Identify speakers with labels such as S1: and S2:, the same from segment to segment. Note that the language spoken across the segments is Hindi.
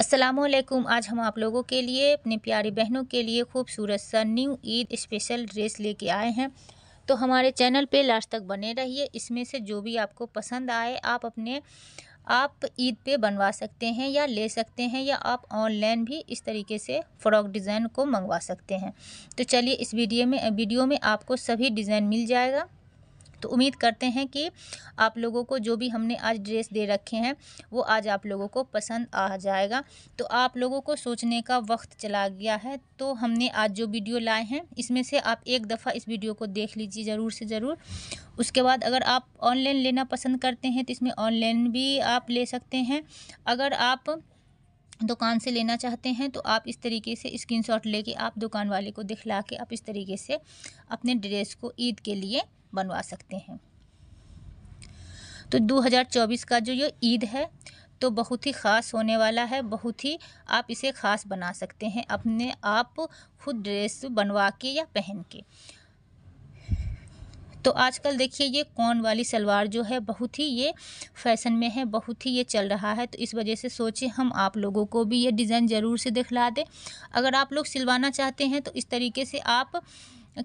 S1: असलम आज हम आप लोगों के लिए अपने प्यारी बहनों के लिए खूबसूरत सा न्यू ईद स्पेशल ड्रेस लेके आए हैं तो हमारे चैनल पे लास्ट तक बने रहिए इसमें से जो भी आपको पसंद आए आप अपने आप ईद पे बनवा सकते हैं या ले सकते हैं या आप ऑनलाइन भी इस तरीके से फ्रॉक डिज़ाइन को मंगवा सकते हैं तो चलिए इस वीडियो में वीडियो में आपको सभी डिज़ाइन मिल जाएगा तो उम्मीद करते हैं कि आप लोगों को जो भी हमने आज ड्रेस दे रखे हैं वो आज आप लोगों को पसंद आ जाएगा तो आप लोगों को सोचने का वक्त चला गया है तो हमने आज जो वीडियो लाए हैं इसमें से आप एक दफ़ा इस वीडियो को देख लीजिए ज़रूर से ज़रूर उसके बाद अगर आप ऑनलाइन लेना पसंद करते हैं तो इसमें ऑनलाइन भी आप ले सकते हैं अगर आप दुकान से लेना चाहते हैं तो आप इस तरीके से स्क्रीनशॉट लेके आप दुकान वाले को दिखला के आप इस तरीके से अपने ड्रेस को ईद के लिए बनवा सकते हैं तो 2024 का जो ये ईद है तो बहुत ही ख़ास होने वाला है बहुत ही आप इसे ख़ास बना सकते हैं अपने आप खुद ड्रेस बनवा के या पहन के तो आजकल देखिए ये कौन वाली सलवार जो है बहुत ही ये फैशन में है बहुत ही ये चल रहा है तो इस वजह से सोचे हम आप लोगों को भी ये डिज़ाइन ज़रूर से दिखला दें अगर आप लोग सिलवाना चाहते हैं तो इस तरीके से आप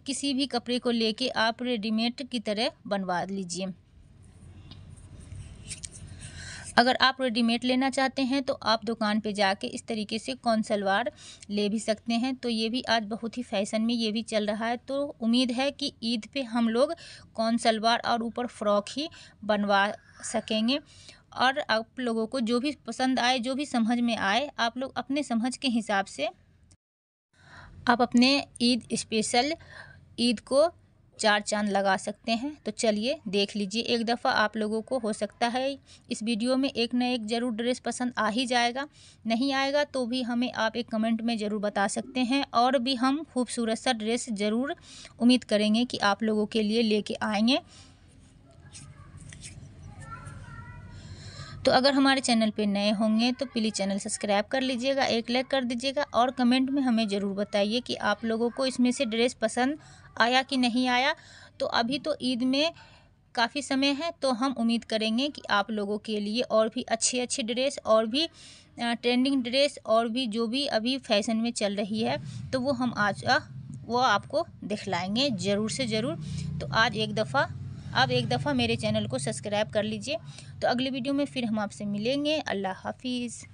S1: किसी भी कपड़े को लेके आप रेडीमेड की तरह बनवा लीजिए अगर आप रेडीमेड लेना चाहते हैं तो आप दुकान पे जाके इस तरीके से कौन सलवार ले भी सकते हैं तो ये भी आज बहुत ही फैशन में ये भी चल रहा है तो उम्मीद है कि ईद पे हम लोग कौन सलवार और ऊपर फ्रॉक ही बनवा सकेंगे और आप लोगों को जो भी पसंद आए जो भी समझ में आए आप लोग अपने समझ के हिसाब से आप अपने ईद स्पेशल ईद को चार चांद लगा सकते हैं तो चलिए देख लीजिए एक दफ़ा आप लोगों को हो सकता है इस वीडियो में एक न एक ज़रूर ड्रेस पसंद आ ही जाएगा नहीं आएगा तो भी हमें आप एक कमेंट में ज़रूर बता सकते हैं और भी हम खूबसूरत सा ड्रेस ज़रूर उम्मीद करेंगे कि आप लोगों के लिए लेके आएंगे तो अगर हमारे चैनल पे नए होंगे तो प्लीज़ चैनल सब्सक्राइब कर लीजिएगा एक लाइक कर दीजिएगा और कमेंट में हमें ज़रूर बताइए कि आप लोगों को इसमें से ड्रेस पसंद आया कि नहीं आया तो अभी तो ईद में काफ़ी समय है तो हम उम्मीद करेंगे कि आप लोगों के लिए और भी अच्छे अच्छे ड्रेस और भी ट्रेंडिंग ड्रेस और भी जो भी अभी फैशन में चल रही है तो वो हम आज वो आपको दिखलाएंगे ज़रूर से ज़रूर तो आज एक दफ़ा आप एक दफ़ा मेरे चैनल को सब्सक्राइब कर लीजिए तो अगली वीडियो में फिर हम आपसे मिलेंगे अल्लाह हाफिज़